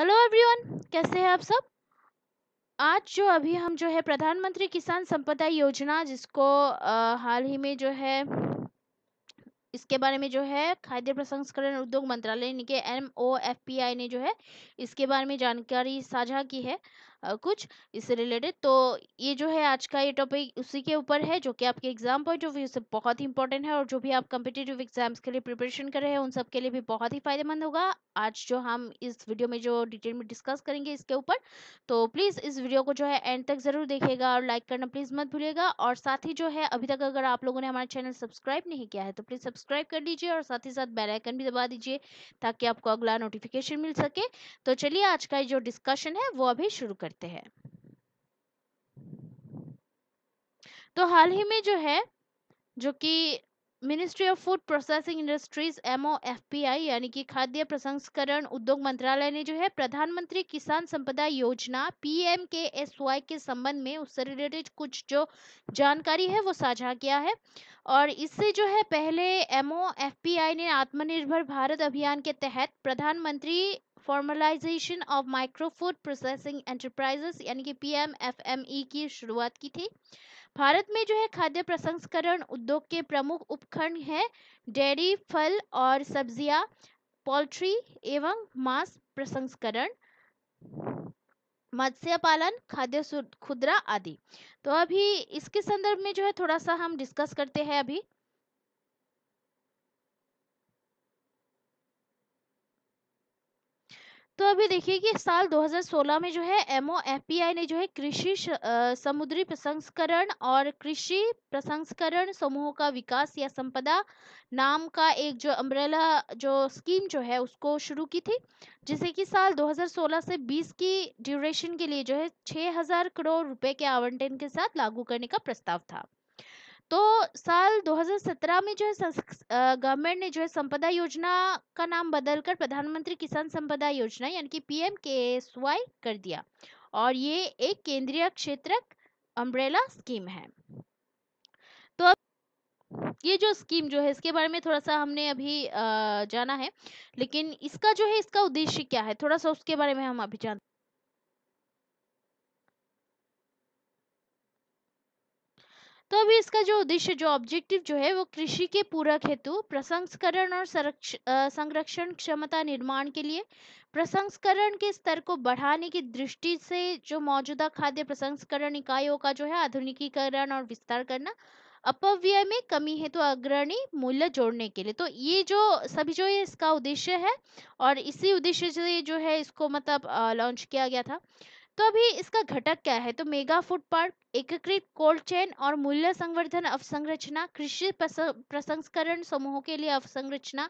hello everyone कैसे हैं आप सब आज जो अभी हम जो है प्रधानमंत्री किसान संपदा योजना जिसको आ, हाल ही में जो है इसके बारे में जो है खाद्य प्रसंस्करण उद्योग मंत्रालय यानी कि M O F P I ने जो है इसके बारे में जानकारी साझा की है कुछ इससे रिलेटेड तो ये जो है आज का ये टॉपिक उसी के ऊपर है जो कि आपके एग्जाम पॉइंट ऑफ व्यू से बहुत ही इंपॉर्टेंट है और जो भी आप कम्पिटेटिव एग्जाम्स के लिए प्रिपरेशन कर रहे हैं उन सब के लिए भी बहुत ही फायदेमंद होगा आज जो हम इस वीडियो में जो डिटेल में डिस्कस करेंगे इसके ऊपर तो प्लीज़ इस वीडियो को जो है एंड तक ज़रूर देखेगा और लाइक करना प्लीज़ मत भूलेगा और साथ ही जो है अभी तक अगर आप लोगों ने हमारा चैनल सब्सक्राइब नहीं किया है तो प्लीज़ सब्सक्राइब कर लीजिए और साथ ही साथ बेलाइकन भी दबा दीजिए ताकि आपको अगला नोटिफिकेशन मिल सके तो चलिए आज का जो डिस्कशन है वो अभी शुरू कर करते हैं तो हाल ही में जो है जो कि ministry of food processing industries M यानी कि खाद्य प्रसंस्करण उद्योग मंत्रालय ने जो है प्रधानमंत्री किसान संपदा योजना P M K S Y के संबंध में उससे रिलेटेड कुछ जो जानकारी है वो साझा किया है और इससे जो है पहले एम ने आत्मनिर्भर भारत अभियान के तहत प्रधानमंत्री formalization of micro food processing enterprises यानी कि पीएमएफएमई e की शुरुआत की थी भारत में जो है खाद्य प्रसंस्करण उद्योग के प्रमुख उपखंड हैं डेयरी फल और सब्जियां पोल्ट्री एवं मांस प्रसंस्करण मत्स्य पालन खाद्य खुदरा आदि तो अभी इसके संदर्भ में जो है थोड़ा सा हम डिस्कस करते हैं अभी तो अभी देखिए कि साल 2016 में जो है एमओ एफ ने जो है कृषि समुद्री प्रसंस्करण और कृषि प्रसंस्करण समूहों का विकास या संपदा नाम का एक जो अम्ब्रेला जो स्कीम जो है उसको शुरू की थी जिसे कि साल 2016 से 20 की ड्यूरेशन के लिए जो है 6000 करोड़ रुपए के आवंटन के साथ लागू करने का प्रस्ताव था तो साल 2017 में जो है गवर्नमेंट ने जो है संपदा योजना का नाम बदलकर प्रधानमंत्री किसान संपदा योजना यानी कि पीएम के एस वाई कर दिया और ये एक केंद्रीय क्षेत्र अम्ब्रेला स्कीम है तो ये जो स्कीम जो है इसके बारे में थोड़ा सा हमने अभी जाना है लेकिन इसका जो है इसका उद्देश्य क्या है थोड़ा सा उसके बारे में हम अभी जानते तो अभी इसका जो उद्देश्य जो ऑब्जेक्टिव जो है वो कृषि के पूरक हेतु प्रसंस्करण और संरक्षण क्षमता निर्माण के लिए प्रसंस्करण के स्तर को बढ़ाने की दृष्टि से जो मौजूदा खाद्य प्रसंस्करण इकाइयों का जो है आधुनिकीकरण और विस्तार करना अपव्यय में कमी हेतु तो अग्रणी मूल्य जोड़ने के लिए तो ये जो सभी जो ये इसका उद्देश्य है और इसी उद्देश्य से जो है इसको मतलब लॉन्च किया गया था तो अभी इसका घटक क्या है तो मेगा फूड पार्क एकीकृत कोल्ड चेन और मूल्य संवर्धन अवसंरचना कृषि प्रसंस्करण समूहों के लिए अवसंरचना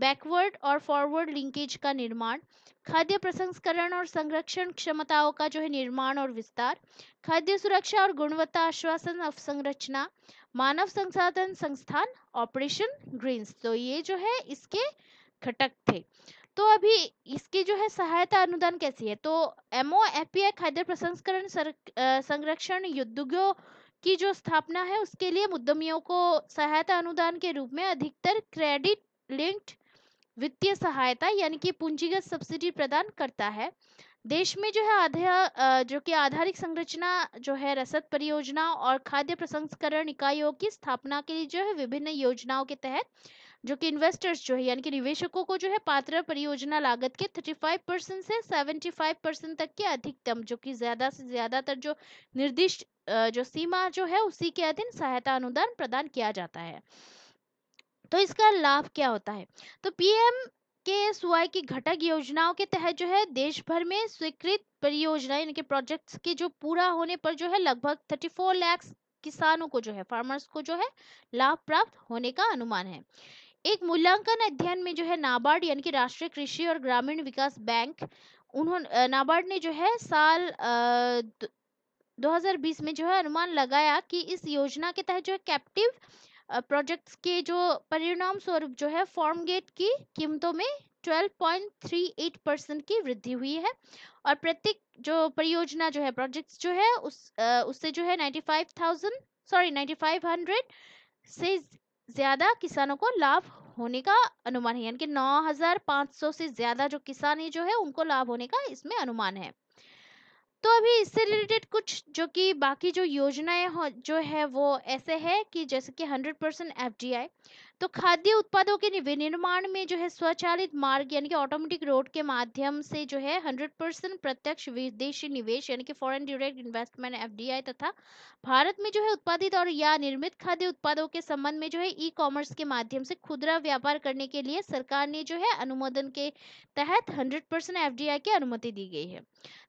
बैकवर्ड और फॉरवर्ड लिंकेज का निर्माण खाद्य प्रसंस्करण और संरक्षण क्षमताओं का जो है निर्माण और विस्तार खाद्य सुरक्षा और गुणवत्ता आश्वासन अवसंरचना मानव संसाधन संस्थान ऑपरेशन ग्रीन्स तो ये जो है इसके घटक थे तो अभी इसकी जो है सहायता अनुदान कैसी है तो एमओ एफपीआई खाद्य प्रसंस्करण संरक्षण उद्योगों की जो स्थापना है उसके लिए उद्यमियों को सहायता अनुदान के रूप में अधिकतर क्रेडिट लिंक्ड वित्तीय सहायता यानी कि पूंजीगत सब्सिडी प्रदान करता है देश में जो है आधा जो कि आधारिक संरचना जो है रसद परियोजना और खाद्य प्रसंस्करण इकाइयों की स्थापना के लिए जो है विभिन्न योजनाओं के तहत जो कि इन्वेस्टर्स जो है यानी कि निवेशकों को जो है पात्र परियोजना लागत के 35 परसेंट से 75 परसेंट तक के अधिकतम जो कि ज्यादा से ज्यादातर जो निर्दिष्ट जो सीमा जो है उसी के अधीन सहायता अनुदान प्रदान किया जाता है तो इसका लाभ क्या होता है तो पीएम के की घटक योजनाओं के तहत जो है देश भर में स्वीकृत परियोजना यानी कि प्रोजेक्ट्स के जो पूरा होने पर जो है लगभग 34 लाख किसानों को जो है फार्मर्स को जो है लाभ प्राप्त होने का अनुमान है एक मूल्यांकन अध्ययन में जो है नाबार्ड यानी कि राष्ट्रीय कृषि और ग्रामीण विकास बैंक उन्होंने नाबार्ड ने जो है साल आ, 2020 में जो है अनुमान लगाया कि इस योजना के तहत जो है कैप्टिव प्रोजेक्ट्स के जो परिणाम स्वरूप जो है फॉर्म गेट की कीमतों में 12.38 परसेंट की वृद्धि हुई है और प्रत्येक जो परियोजना जो है प्रोजेक्ट्स जो है उस उससे जो है 95,000 सॉरी 9500 से ज़्यादा किसानों को लाभ होने का अनुमान है यानी कि 9,500 से ज़्यादा जो किसान जो है उनको लाभ होने का इसमें अनुमान है तो अभी इससे रिलेटेड कुछ जो कि बाकी जो योजनाएं जो है वो ऐसे है कि जैसे कि 100 परसेंट एफ तो खाद्य उत्पादों के विनिर्माण में जो है स्वचालित मार्ग यानी कि ऑटोमेटिक रोड के माध्यम से जो है 100 परसेंट प्रत्यक्ष विदेशी निवेश यानी कि फॉरेन डायरेक्ट इन्वेस्टमेंट एफडीआई तथा भारत में जो है उत्पादित और या निर्मित खाद्य उत्पादों के संबंध में जो है ई कॉमर्स के माध्यम से खुदरा व्यापार करने के लिए सरकार ने जो है अनुमोदन के तहत हंड्रेड परसेंट एफ की अनुमति दी गई है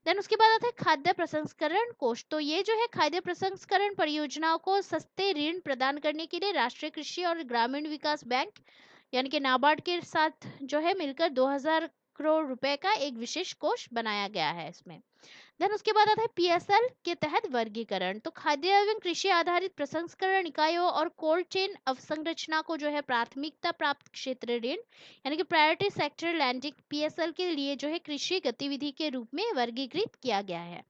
देन उसके बाद आता है खाद्य प्रसंस्करण कोष तो ये जो है खाद्य प्रसंस्करण परियोजनाओं को सस्ते ऋण प्रदान करने के लिए राष्ट्रीय कृषि और ग्रामीण विकास बैंक यानी कि नाबार्ड के साथ जो है मिलकर 2000 करोड़ रुपए का एक विशेष कोष बनाया गया है इसमें देन उसके बाद आता है पीएसएल के तहत वर्गीकरण तो खाद्य एवं कृषि आधारित प्रसंस्करण इकाइयों और कोल्ड चेन अवसंरचना को जो है प्राथमिकता प्राप्त क्षेत्र ऋण यानी कि प्रायोरिटी सेक्टर लैंडिंग पीएसएल के लिए जो है कृषि गतिविधि के रूप में वर्गीकृत किया गया है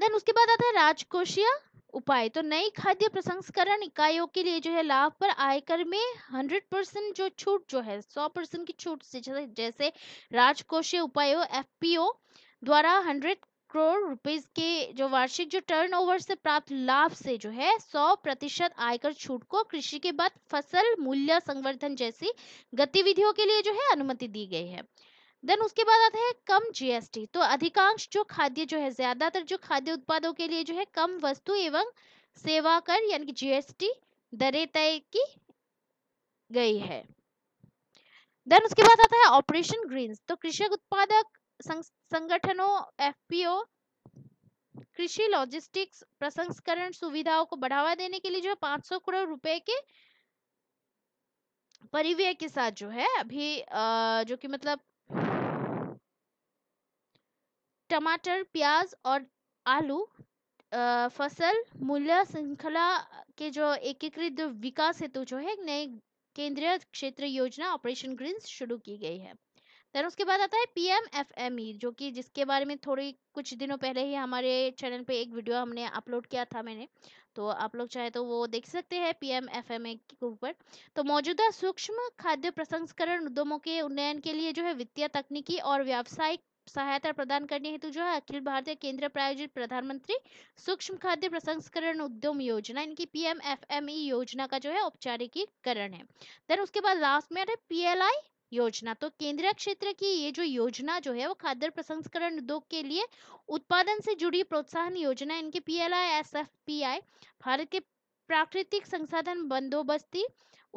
देन उसके बाद आता है राजकोषीय उपाय तो नई खाद्य प्रसंस्करण इकाइयों के लिए जो है लाभ पर आयकर में हंड्रेड परसेंट जो छूट जो है सौ परसेंट की छूट से जैसे राजकोषीय उपायों एफपीओ द्वारा हंड्रेड करोड़ रुपीस के जो वार्षिक जो टर्नओवर से प्राप्त लाभ से जो है 100 प्रतिशत आयकर छूट को कृषि के बाद फसल मूल्य संवर्धन जैसी गतिविधियों के लिए जो है अनुमति दी गई है देन उसके बाद आता है कम जीएसटी तो अधिकांश जो खाद्य जो है ज्यादातर जो खाद्य उत्पादों के लिए जो है कम वस्तु एवं सेवा कर यानी कि जीएसटी दरें तय की गई है देन उसके बाद आता है ऑपरेशन ग्रीन्स तो कृषक उत्पादक संगठनों एफपीओ कृषि लॉजिस्टिक्स प्रसंस्करण सुविधाओं को बढ़ावा देने के लिए जो है पांच सौ करोड़ रुपए के परिव्यय के साथ जो है अभी जो कि मतलब टमाटर प्याज और आलू फसल मूल्य श्रृंखला के जो एकीकृत विकास हेतु जो है नए केंद्रीय क्षेत्र योजना ऑपरेशन ग्रीन शुरू की गई है देन उसके बाद आता है ई जो कि जिसके बारे में थोड़ी कुछ दिनों पहले ही हमारे चैनल पे एक वीडियो हमने अपलोड किया था मैंने तो आप लोग चाहे तो वो देख सकते हैं P M M F A के ऊपर तो मौजूदा सूक्ष्म खाद्य प्रसंस्करण उद्यमों के उन्नयन के लिए जो है वित्तीय तकनीकी और व्यावसायिक सहायता प्रदान करने हेतु जो है अखिल भारतीय केंद्र प्रायोजित प्रधानमंत्री सूक्ष्म खाद्य प्रसंस्करण उद्यम योजना इनकी पीएम एफएमई योजना का जो है औपचारिकीकरण है देन उसके बाद लास्ट में पीएलआई योजना तो केंद्रीय क्षेत्र की ये जो योजना जो है वो खाद्य प्रसंस्करण उद्योग के लिए उत्पादन से जुड़ी प्रोत्साहन योजना इनके P L I S F P I Bharat के प्राकृतिक संसाधन बंदोबस्ती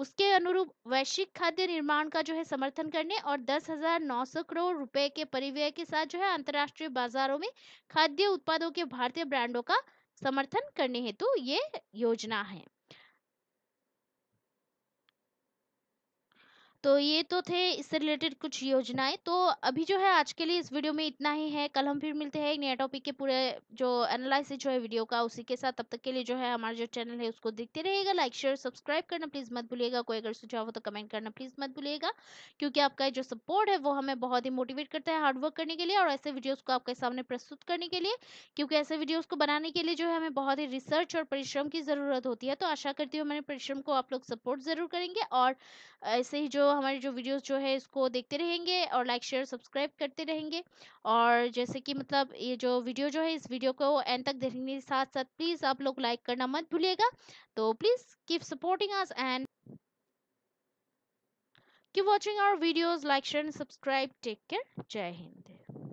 उसके अनुरूप वैश्विक खाद्य निर्माण का जो है समर्थन करने और दस हजार नौ सौ करोड़ रुपए के परिव्यय के साथ जो है अंतर्राष्ट्रीय बाजारों में खाद्य उत्पादों के भारतीय ब्रांडों का समर्थन करने हेतु ये योजना है तो ये तो थे इससे रिलेटेड कुछ योजनाएं तो अभी जो है आज के लिए इस वीडियो में इतना ही है कल हम फिर मिलते हैं एक नया टॉपिक के पूरे जो एनालिस जो है वीडियो का उसी के साथ तब तक के लिए जो है हमारा जो चैनल है उसको देखते रहिएगा लाइक शेयर सब्सक्राइब करना प्लीज़ मत भूलिएगा कोई अगर सुझाव हो तो कमेंट करना प्लीज़ मत भूलिएगा क्योंकि आपका जो सपोर्ट है वो हमें बहुत ही मोटिवेट करता है हार्डवर्क करने के लिए और ऐसे वीडियोज़ को आपके सामने प्रस्तुत करने के लिए क्योंकि ऐसे वीडियोज़ को बनाने के लिए जो है हमें बहुत ही रिसर्च और परिश्रम की ज़रूरत होती है तो आशा करती हूँ हमारे परिश्रम को आप लोग सपोर्ट ज़रूर करेंगे और ऐसे ही जो तो हमारी जो वीडियोस जो है इसको देखते रहेंगे और लाइक शेयर सब्सक्राइब करते रहेंगे और जैसे कि मतलब ये जो वीडियो जो है इस वीडियो को एंड तक देखने के साथ साथ प्लीज़ आप लोग लाइक करना मत भूलिएगा तो please keep supporting us and keep watching our videos like share and subscribe take care जय हिंद